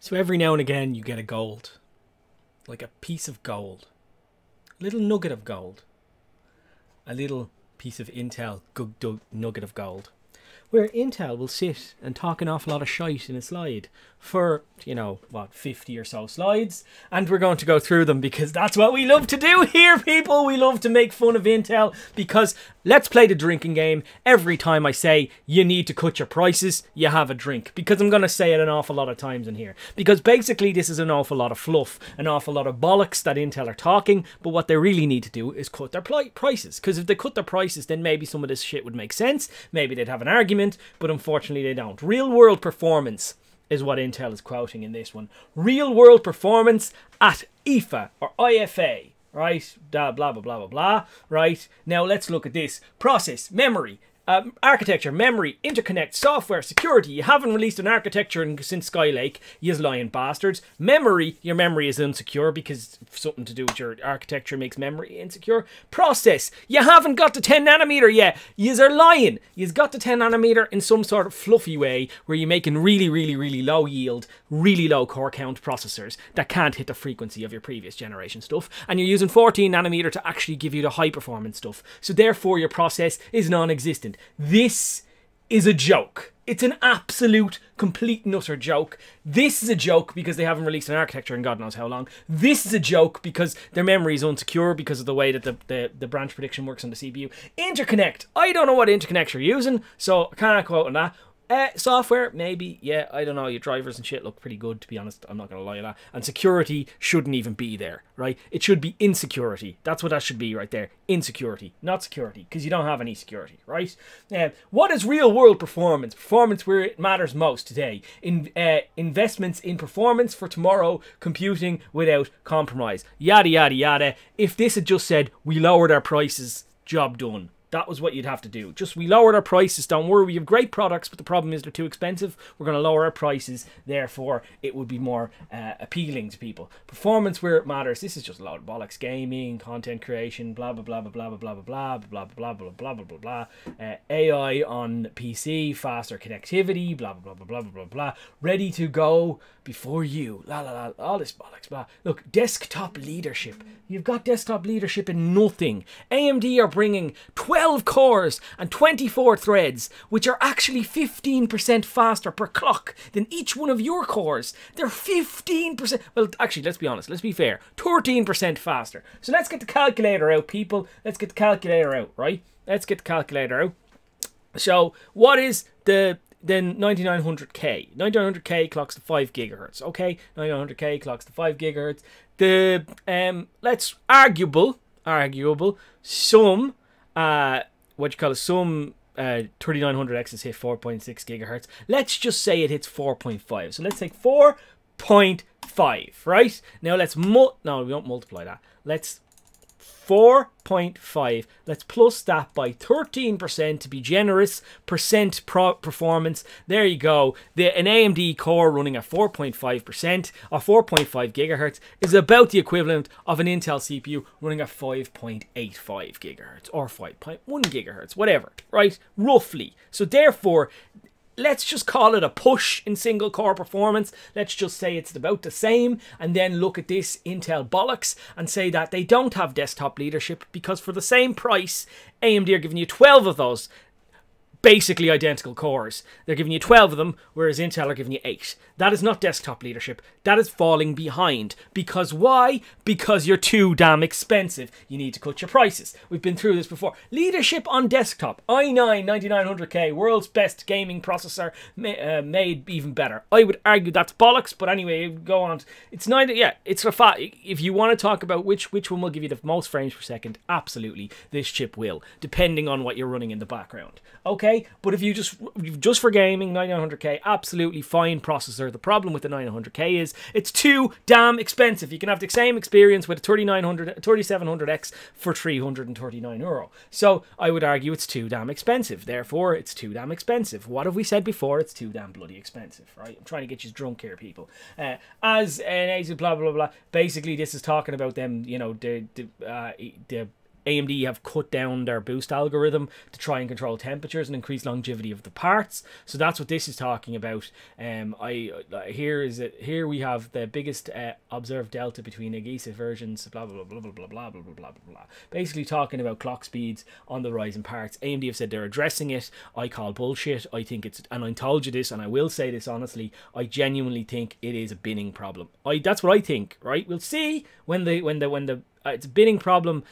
So every now and again you get a gold, like a piece of gold, a little nugget of gold, a little piece of intel, good nugget of gold where Intel will sit and talk an awful lot of shite in a slide for, you know, what, 50 or so slides. And we're going to go through them because that's what we love to do here, people. We love to make fun of Intel because let's play the drinking game. Every time I say you need to cut your prices, you have a drink because I'm going to say it an awful lot of times in here. Because basically, this is an awful lot of fluff, an awful lot of bollocks that Intel are talking. But what they really need to do is cut their prices because if they cut their prices, then maybe some of this shit would make sense. Maybe they'd have an argument but unfortunately they don't. Real world performance is what Intel is quoting in this one. Real world performance at IFA or IFA, right? blah, blah, blah, blah, blah, right? Now let's look at this. Process, memory, um, architecture, memory, interconnect, software, security. You haven't released an architecture in, since Skylake, you lying bastards. Memory, your memory is insecure because something to do with your architecture makes memory insecure. Process, you haven't got to 10 nanometer yet. You are lying. You've got to 10 nanometer in some sort of fluffy way where you're making really, really, really low yield, really low core count processors that can't hit the frequency of your previous generation stuff. And you're using 14 nanometer to actually give you the high performance stuff. So therefore your process is non-existent mind. This is a joke. It's an absolute, complete nutter joke. This is a joke because they haven't released an architecture in God knows how long. This is a joke because their memory is unsecure because of the way that the, the, the branch prediction works on the CPU. Interconnect. I don't know what interconnect you're using, so I can't quote on that. Uh, software, maybe. Yeah, I don't know. Your drivers and shit look pretty good, to be honest. I'm not going to lie to that. And security shouldn't even be there, right? It should be insecurity. That's what that should be right there. Insecurity, not security, because you don't have any security, right? Uh, what is real world performance? Performance where it matters most today. In uh, Investments in performance for tomorrow, computing without compromise. Yada, yada, yada. If this had just said, we lowered our prices, job done. That was what you'd have to do. Just we lowered our prices. Don't worry, we have great products, but the problem is they're too expensive. We're going to lower our prices. Therefore, it would be more uh, appealing to people. Performance where it matters. This is just a lot of bollocks. Gaming, content creation, blah blah blah blah blah blah blah blah blah blah blah blah blah blah blah. Uh, AI on PC, faster connectivity, blah blah blah blah blah blah blah. Ready to go before you, la la la, all this bollocks, blah. Look, desktop leadership. You've got desktop leadership in nothing. AMD are bringing 12 cores and 24 threads, which are actually 15% faster per clock than each one of your cores. They're 15%, well, actually, let's be honest, let's be fair, 13% faster. So let's get the calculator out, people. Let's get the calculator out, right? Let's get the calculator out. So, what is the then 9900K. 9900K clocks to 5 gigahertz. Okay, 9900K clocks to 5 gigahertz. The, um, let's arguable, arguable, some, uh, what you call it, some uh, 3900X hit 4.6 gigahertz. Let's just say it hits 4.5. So let's take 4.5, right? Now let's, mul no, we don't multiply that. Let's 4.5. Let's plus that by 13% to be generous. Percent performance. There you go. The, an AMD core running at 4.5% or 4.5 gigahertz is about the equivalent of an Intel CPU running at 5.85 gigahertz or 5.1 gigahertz, whatever, right? Roughly. So therefore, let's just call it a push in single core performance. Let's just say it's about the same and then look at this Intel bollocks and say that they don't have desktop leadership because for the same price, AMD are giving you 12 of those basically identical cores. They're giving you 12 of them, whereas Intel are giving you 8. That is not desktop leadership. That is falling behind. Because why? Because you're too damn expensive. You need to cut your prices. We've been through this before. Leadership on desktop. i9 9900K, world's best gaming processor, ma uh, made even better. I would argue that's bollocks, but anyway, go on. It's neither, yeah, it's a fact. If you want to talk about which, which one will give you the most frames per second, absolutely, this chip will, depending on what you're running in the background. Okay? but if you just just for gaming, 9900K, absolutely fine processor. The problem with the 9900K is it's too damn expensive. You can have the same experience with a 3900, 3700X for 339 euro. So I would argue it's too damn expensive. Therefore, it's too damn expensive. What have we said before? It's too damn bloody expensive, right? I'm trying to get you drunk here, people. Uh, as an agent, blah blah blah. Basically, this is talking about them. You know, the the uh, the AMD have cut down their boost algorithm to try and control temperatures and increase longevity of the parts. So that's what this is talking about. Um, I here is it here we have the biggest uh, observed delta between Agisa versions. Blah blah blah blah blah blah blah blah blah blah. Basically talking about clock speeds on the Ryzen parts. AMD have said they're addressing it. I call bullshit. I think it's and I told you this, and I will say this honestly. I genuinely think it is a binning problem. I that's what I think. Right? We'll see when the when the when the uh, it's a problem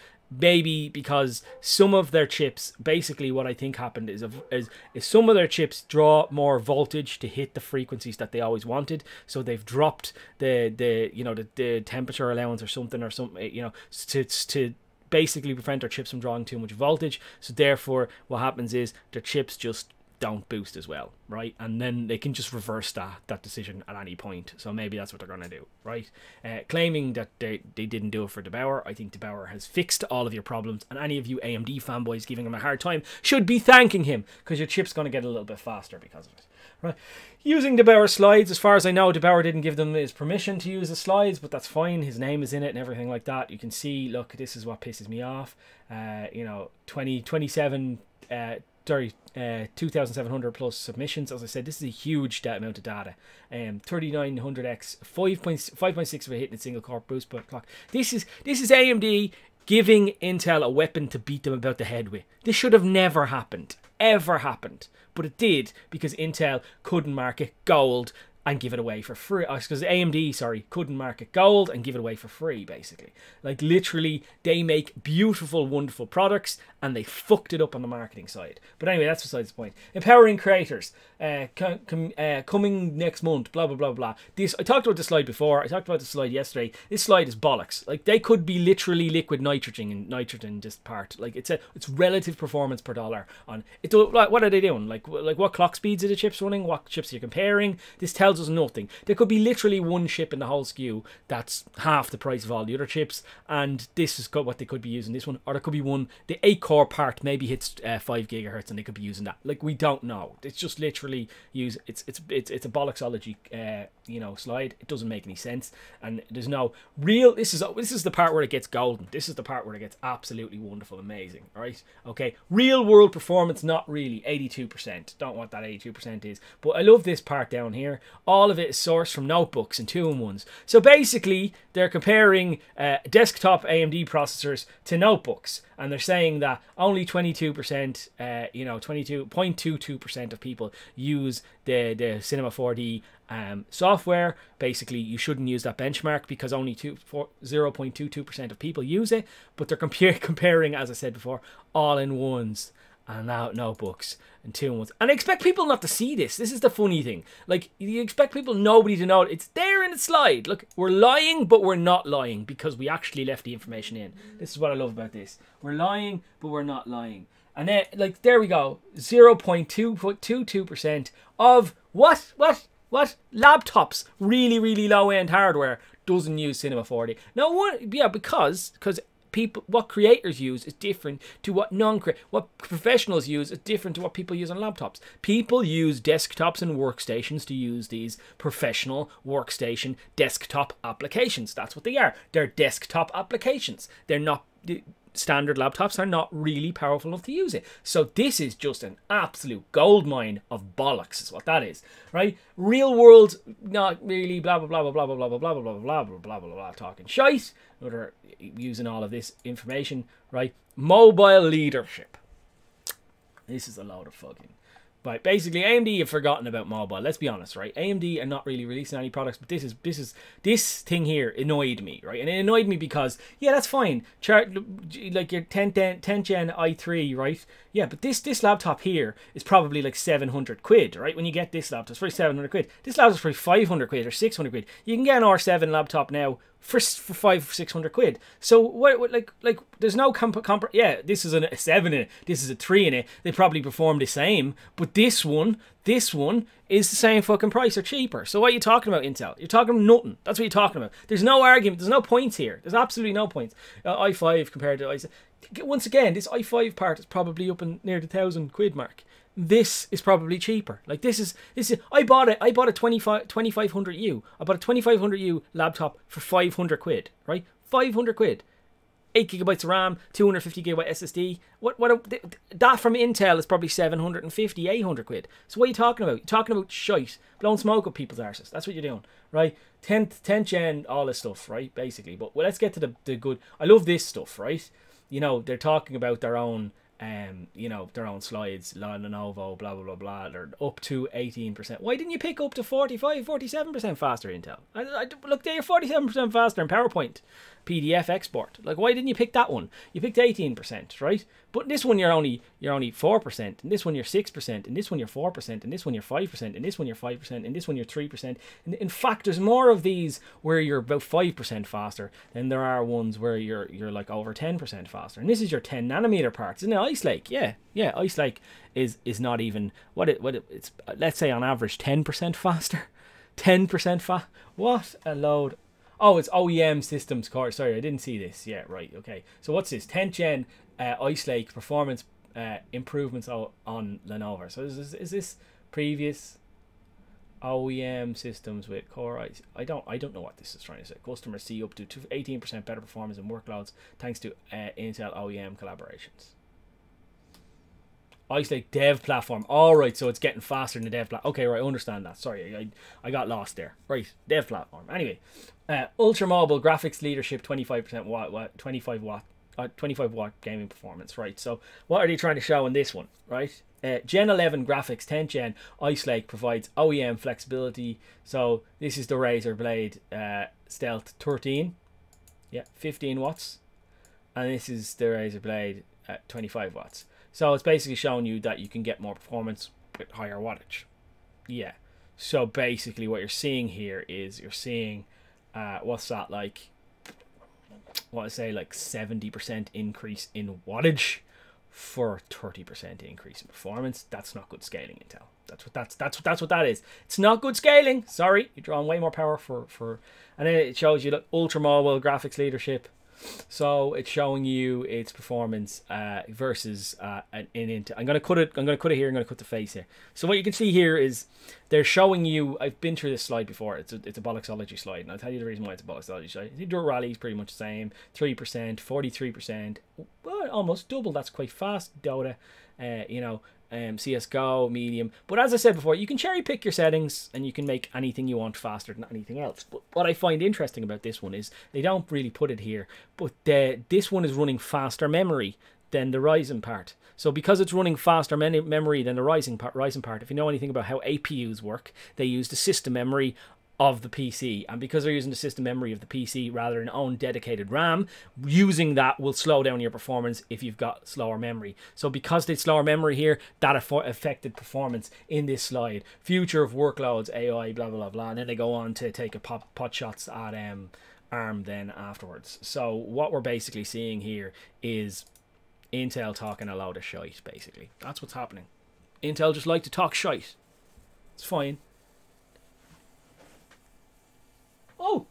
maybe because some of their chips basically what i think happened is, is, is some of their chips draw more voltage to hit the frequencies that they always wanted so they've dropped the the you know the, the temperature allowance or something or something you know to to basically prevent their chips from drawing too much voltage so therefore what happens is their chips just don't boost as well, right? And then they can just reverse that that decision at any point. So maybe that's what they're gonna do, right? Uh, claiming that they, they didn't do it for DeBauer, I think DeBauer has fixed all of your problems, and any of you AMD fanboys giving him a hard time should be thanking him because your chip's gonna get a little bit faster because of it. Right. Using DeBauer slides, as far as I know, DeBauer didn't give them his permission to use the slides, but that's fine. His name is in it and everything like that. You can see, look, this is what pisses me off. Uh, you know, 20, 27 uh, sorry, uh, 2,700 plus submissions. As I said, this is a huge da- amount of data. Um, 3,900x, 5.6 for hit a single core boost per clock. This is this is AMD giving Intel a weapon to beat them about the head with. This should have never happened, ever happened, but it did because Intel couldn't market gold and give it away for free. Because oh, AMD, sorry, couldn't market gold and give it away for free, basically. Like, literally, they make beautiful, wonderful products and they fucked it up on the marketing side. But anyway, that's besides the point. Empowering creators. Uh, com com uh, coming next month, blah, blah, blah, blah. This I talked about this slide before. I talked about this slide yesterday. This slide is bollocks. Like, they could be literally liquid nitrogen and nitrogen just part. Like, it's a it's relative performance per dollar. on it. Like, what are they doing? Like, like what clock speeds are the chips running? What chips are you comparing? This tells tells us nothing. There could be literally one chip in the whole SKU that's half the price of all the other chips, and this is what they could be using this one, or there could be one. The eight core part maybe hits uh, five gigahertz, and they could be using that. Like we don't know. It's just literally use. It's it's it's it's a bollocksology, uh, you know, slide. It doesn't make any sense, and there's no real. This is this is the part where it gets golden. This is the part where it gets absolutely wonderful, amazing. All right, okay. Real world performance, not really. Eighty two percent. Don't want that eighty two percent is, but I love this part down here. All of it is sourced from notebooks and two-in-ones. So basically, they're comparing uh, desktop AMD processors to notebooks, and they're saying that only 22%, uh, you know, 22.22% of people use the the Cinema 4D um, software. Basically, you shouldn't use that benchmark because only 0.22% of people use it, but they're comparing, as I said before, all in ones and now notebooks and two ones. And I expect people not to see this. This is the funny thing. Like you expect people nobody to know it. it's there in the slide. Look, we're lying, but we're not lying because we actually left the information in. This is what I love about this. We're lying, but we're not lying. And then like there we go. 0.222 percent of what what what laptops, really, really low end hardware, doesn't use Cinema 4D. Now, what? Yeah, because because people, what creators use is different to what non what professionals use is different to what people use on laptops. People use desktops and workstations to use these professional workstation desktop applications. That's what they are. They're desktop applications. They're not standard laptops are not really powerful enough to use it. So this is just an absolute goldmine of bollocks is what that is, right? Real world, not really, blah, blah, blah, blah, blah, blah, blah, blah, blah, blah, blah, blah, blah, blah, blah, talking shite. We're using all of this information, right? Mobile leadership. This is a load of fucking but basically, AMD have forgotten about mobile. Let's be honest, right? AMD are not really releasing any products, but this is this is this thing here annoyed me, right? And it annoyed me because yeah, that's fine. Chart like your 10, 10, 10 gen i3, right? Yeah, but this this laptop here is probably like 700 quid, right? When you get this laptop, it's probably 700 quid. This laptop is probably 500 quid or 600 quid. You can get an R7 laptop now for for five six hundred quid. So what, what, like like there's no comp, comp yeah this is a seven in it this is a three in it they probably perform the same but this one this one is the same fucking price or cheaper. So what are you talking about Intel? You're talking nothing. That's what you're talking about. There's no argument. There's no points here. There's absolutely no points. Uh, i5 compared to i once again this i5 part is probably up in near the thousand quid mark this is probably cheaper. Like this is this is I bought it. I bought a 25 2500U. I bought a 2500U laptop for 500 quid, right? 500 quid. 8 gigabytes of RAM, 250 gigabyte SSD. What what a, that from Intel is probably 750 800 quid. So what are you talking about? You're talking about shite, blowing smoke up people's arses. That's what you're doing, right? 10th 10th gen all this stuff, right? Basically. But well, let's get to the the good. I love this stuff, right? You know, they're talking about their own um, you know, their own slides, La Lenovo, blah, blah, blah, blah, they're up to 18%. Why didn't you pick up to 45, 47% faster Intel? I, I, look, they're 47% faster in PowerPoint. PDF export. Like, why didn't you pick that one? You picked 18%, right? But this one you're only you're only 4%, and this one you're 6%, and this one you're 4%, and this one you're 5%, and this one you're 5%, and this one you're 3%. And in fact, there's more of these where you're about 5% faster than there are ones where you're you're like over 10% faster. And this is your 10 nanometer parts, isn't it? Ice Lake, yeah, yeah. Ice Lake is is not even what it what it, it's let's say on average 10% faster. 10% fa. What a load Oh, it's OEM systems card. Sorry, I didn't see this. Yeah, right. Okay. So what's this? 10th gen uh, Ice Lake performance uh, improvements on Lenovo. So is this, is this previous OEM systems with Core i I don't I don't know what this is trying to say. Customers see up to 18% better performance and workloads thanks to uh, Intel OEM collaborations. Ice Lake dev platform. All right, so it's getting faster than the dev platform. Okay, right, I understand that. Sorry, I, I got lost there. Right, dev platform. Anyway, uh, Ultra Mobile graphics leadership, 25% watt, watt, 25 watt, uh, 25 watt gaming performance. Right, so what are they trying to show in this one? Right, uh, Gen 11 graphics, 10th gen Ice Lake provides OEM flexibility. So this is the Razer Blade uh, Stealth 13. Yeah, 15 watts, and this is the Razer Blade at 25 watts. So it's basically showing you that you can get more performance with higher wattage. Yeah. So basically what you're seeing here is you're seeing, uh, what's that like? What I say, like 70% increase in wattage for 30% increase in performance. That's not good scaling, Intel. That's what that's that's what that's what that is. It's not good scaling. Sorry, you're drawing way more power for for, and then it shows you look ultra mobile graphics leadership, so it's showing you its performance uh, versus uh, an, an Intel. I'm gonna cut it. I'm gonna cut it here. I'm gonna cut the face here. So what you can see here is they're showing you. I've been through this slide before. It's a, it's a bollixology slide, and I'll tell you the reason why it's a bollixology slide. The indoor rally is pretty much the same: three percent, forty-three percent, well, almost double. That's quite fast. Dota, uh, you know, um, CS:GO, medium. But as I said before, you can cherry pick your settings, and you can make anything you want faster than anything else. But what I find interesting about this one is they don't really put it here, but this one is running faster memory than the rising part. So because it's running faster memory than the rising part, Ryzen part, if you know anything about how APUs work, they use the system memory of the PC. And because they're using the system memory of the PC rather than own dedicated RAM, using that will slow down your performance if you've got slower memory. So because they slower memory here, that affected performance in this slide. Future of workloads, AI, blah, blah, blah. And then they go on to take a pot, pot shots at um, ARM then afterwards. So what we're basically seeing here is Intel talking a load of shite, basically. That's what's happening. Intel just like to talk shite. It's fine. Oh!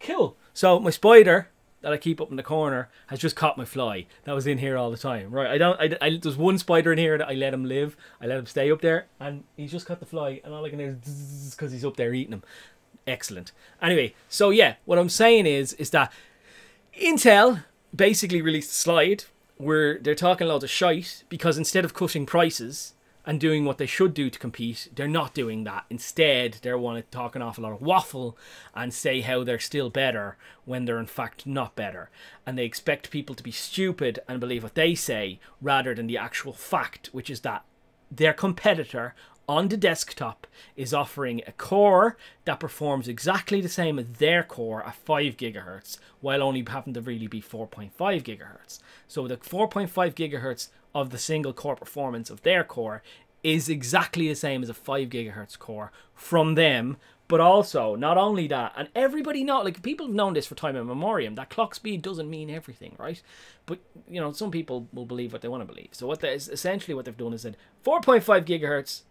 Cool. So my spider that I keep up in the corner has just caught my fly that was in here all the time. Right, I don't. I, I, there's one spider in here that I let him live. I let him stay up there, and he's just caught the fly, and all I can hear is because he's up there eating him. Excellent. Anyway, so yeah, what I'm saying is, is that Intel basically released a slide where they're talking a lot of shite because instead of cutting prices and doing what they should do to compete, they're not doing that. Instead, they're want to talk an lot of waffle and say how they're still better when they're in fact not better. And they expect people to be stupid and believe what they say rather than the actual fact, which is that their competitor on the desktop is offering a core that performs exactly the same as their core at 5 gigahertz while only having to really be 4.5 gigahertz so the 4.5 gigahertz of the single core performance of their core is exactly the same as a 5 gigahertz core from them but also not only that and everybody know like people have known this for time immemorial that clock speed doesn't mean everything right but you know some people will believe what they want to believe so what they essentially what they've done is said 4.5 gigahertz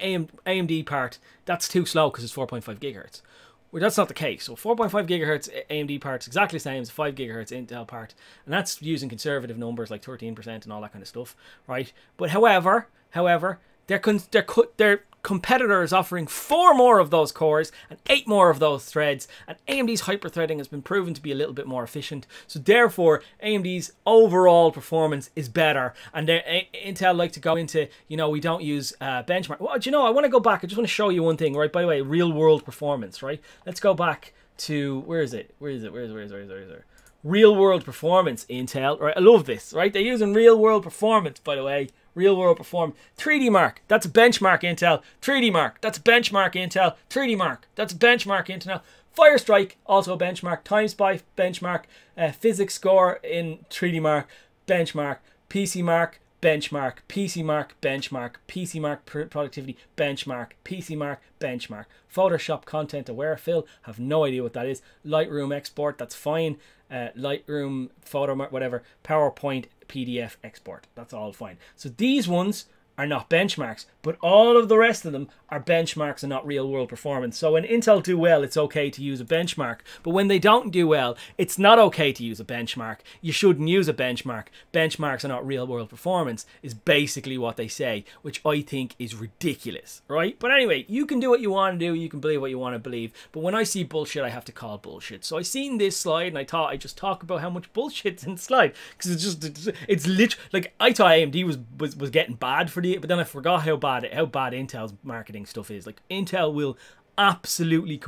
AMD part, that's too slow because it's 4.5 gigahertz. Well, that's not the case. So 4.5 gigahertz AMD part's exactly the same as 5 gigahertz Intel part, and that's using conservative numbers like 13% and all that kind of stuff, right? But however, however, their, con- their, co- their competitor is offering four more of those cores and eight more of those threads, and AMD's hyperthreading has been proven to be a little bit more efficient. So therefore, AMD's overall performance is better. And Intel like to go into, you know, we don't use uh, benchmark. Well, do you know? I want to go back. I just want to show you one thing, right? By the way, real world performance, right? Let's go back to where is it? Where is it? Where is it? Where is it? Where is it? Where is it? Real world performance, Intel. Right, I love this. Right, they're using real world performance. By the way, real world perform. 3D Mark, that's benchmark Intel. 3D Mark, that's benchmark Intel. 3D Mark, that's benchmark Intel. Firestrike, also benchmark. TimeSpy, benchmark. Uh, physics Score in 3D Mark, benchmark. PC Mark, benchmark, PC mark, benchmark, PC mark productivity, benchmark, PC mark, benchmark. Photoshop content aware fill, have no idea what that is. Lightroom export, that's fine. Uh, Lightroom, photo mark, whatever. PowerPoint, PDF export, that's all fine. So these ones are not benchmarks, but all of the rest of them are benchmarks and not real world performance. So when Intel do well, it's okay to use a benchmark, but when they don't do well, it's not okay to use a benchmark. You shouldn't use a benchmark. Benchmarks are not real world performance is basically what they say, which I think is ridiculous, right? But anyway, you can do what you want to do, you can believe what you want to believe, but when I see bullshit, I have to call bullshit. So I seen this slide and I thought I'd just talk about how much bullshit's in the slide because it's just it's, it's literally like I thought AMD was was, was getting bad for the it, but then I forgot how bad it, how bad Intel's marketing stuff is. Like Intel will absolutely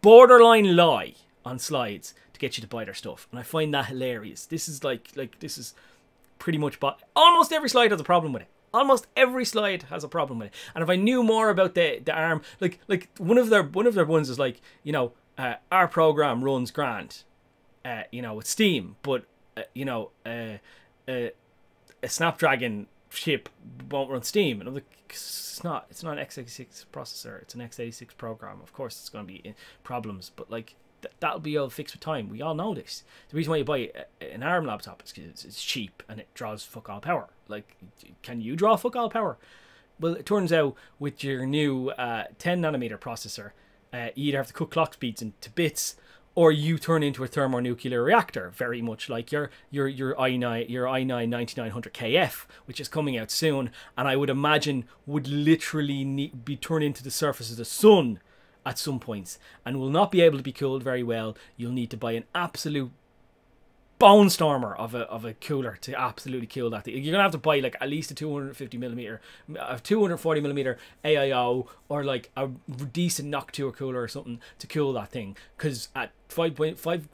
borderline lie on slides to get you to buy their stuff, and I find that hilarious. This is like like this is pretty much but almost every slide has a problem with it. Almost every slide has a problem with it. And if I knew more about the the ARM, like like one of their one of their ones is like you know uh, our program runs grand, uh, you know with Steam, but uh, you know uh, uh, a Snapdragon chip won't run Steam. And I'm like, it's not, it's not an x86 processor. It's an x86 program. Of course, it's going to be eh, problems, but like th- that'll be all fixed with time. We all know this. The reason why you buy eh, an ARM laptop is because it's cheap and it draws fuck all power. Like, can you draw fuck all power? Well, it turns out with your new uh, 10 nanometer processor, uh, you either have to cut clock speeds into bits or you turn into a thermonuclear reactor, very much like your your your i9 your i9 9900KF, which is coming out soon, and I would imagine would literally need, be turned into the surface of the sun at some points, and will not be able to be cooled very well. You'll need to buy an absolute bone stormer of a of a cooler to absolutely kill that thing. You're gonna have to buy like at least a 250 millimeter, a 240 millimeter AIO or like a decent Noctua cooler or something to cool that thing. Cause at 5.5 5,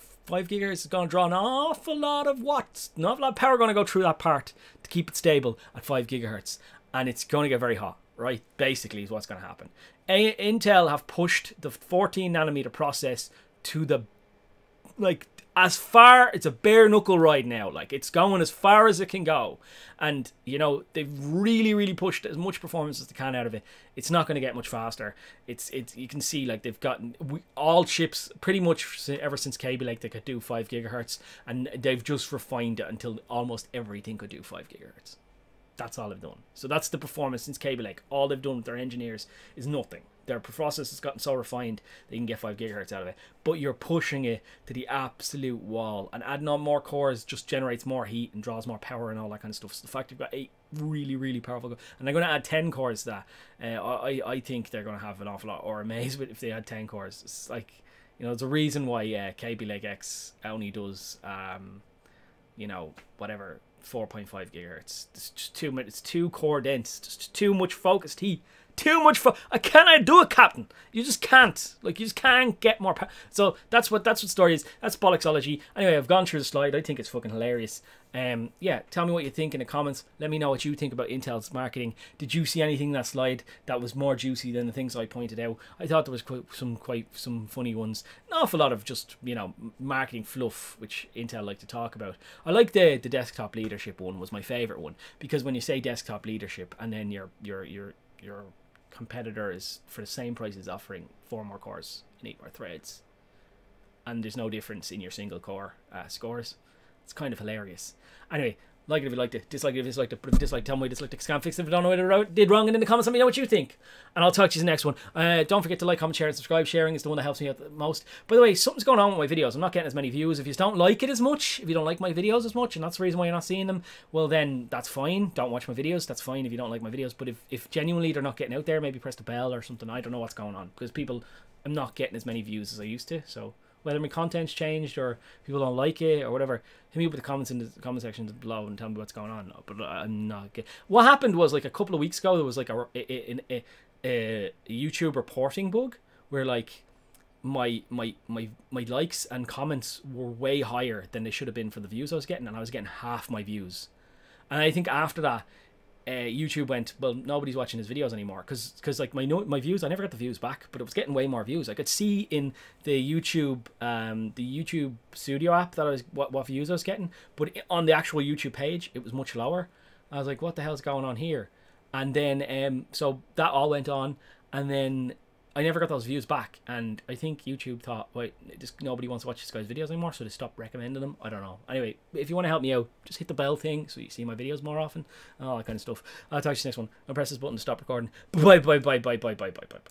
gigahertz it's gonna draw an awful lot of watts, an awful lot of power gonna go through that part to keep it stable at 5 gigahertz, and it's gonna get very hot. Right, basically is what's gonna happen. A Intel have pushed the 14 nanometer process to the like as far it's a bare knuckle ride now like it's going as far as it can go and you know they've really really pushed as much performance as they can out of it it's not going to get much faster it's it's you can see like they've gotten all chips pretty much ever since cable like they could do 5 gigahertz and they've just refined it until almost everything could do 5 gigahertz that's all they've done so that's the performance since cable like all they've done with their engineers is nothing their process has gotten so refined they can get 5 gigahertz out of it but you're pushing it to the absolute wall and adding on more cores just generates more heat and draws more power and all that kind of stuff so the fact you've got eight really really powerful and they're going to add 10 cores to that uh, I, I think they're going to have an awful lot or amaze if they had 10 cores it's like you know there's a reason why uh, KB Leg X only does um, you know whatever 4.5 gigahertz it's just too much it's too core dense just too much focused heat too much fun. Uh, I cannot do it, Captain. You just can't. Like you just can't get more. so that's what that's what story is. That's bollocksology. Anyway, I've gone through the slide. I think it's fucking hilarious. Um, yeah, tell me what you think in the comments. Let me know what you think about Intel's marketing. Did you see anything in that slide that was more juicy than the things I pointed out? I thought there was quite, some quite some funny ones. An awful lot of just you know marketing fluff, which Intel like to talk about. I like the the desktop leadership one was my favorite one because when you say desktop leadership and then you're you're you're you're competitor is for the same price is offering four more cores and eight more threads, and there's no difference in your single core uh, scores. It's kind of hilarious. Anyway, like it if you liked it. Dislike it if you disliked it. But if you disliked, tell me you disliked it. Scan fix it if you don't know what I did wrong. And in the comments, let me know what you think. And I'll talk to you in the next one. Uh, don't forget to like, comment, share, and subscribe. Sharing is the one that helps me out the most. By the way, something's going on with my videos. I'm not getting as many views. If you don't like it as much, if you don't like my videos as much, and that's the reason why you're not seeing them, well then, that's fine. Don't watch my videos. That's fine if you don't like my videos. But if, if genuinely they're not getting out there, maybe press the bell or something. I don't know what's going on. Because people, I'm not getting as many views as I used to. So whether my content's changed or people don't like it or whatever, hit me up with the comments in the comment section below and tell me what's going on. But I'm not. Get- what happened was like a couple of weeks ago there was like a, a, a, a YouTube reporting bug where like my my my my likes and comments were way higher than they should have been for the views I was getting, and I was getting half my views. And I think after that, uh, YouTube went, well, nobody's watching his videos anymore because because like my my views, I never got the views back, but it was getting way more views. I could see in the YouTube um, the YouTube Studio app that I was what, what views I was getting, but on the actual YouTube page, it was much lower. I was like, what the hell's going on here? And then um, so that all went on, and then I never got those views back, and I think YouTube thought, wait, just nobody wants to watch this guy's videos anymore, so they stopped recommending them. I don't know. Anyway, if you want to help me out, just hit the bell thing so you see my videos more often, all that kind of stuff. I'll talk to you next one. I'll press this button to stop recording. Bye, bye, bye, bye, bye, bye, bye, bye.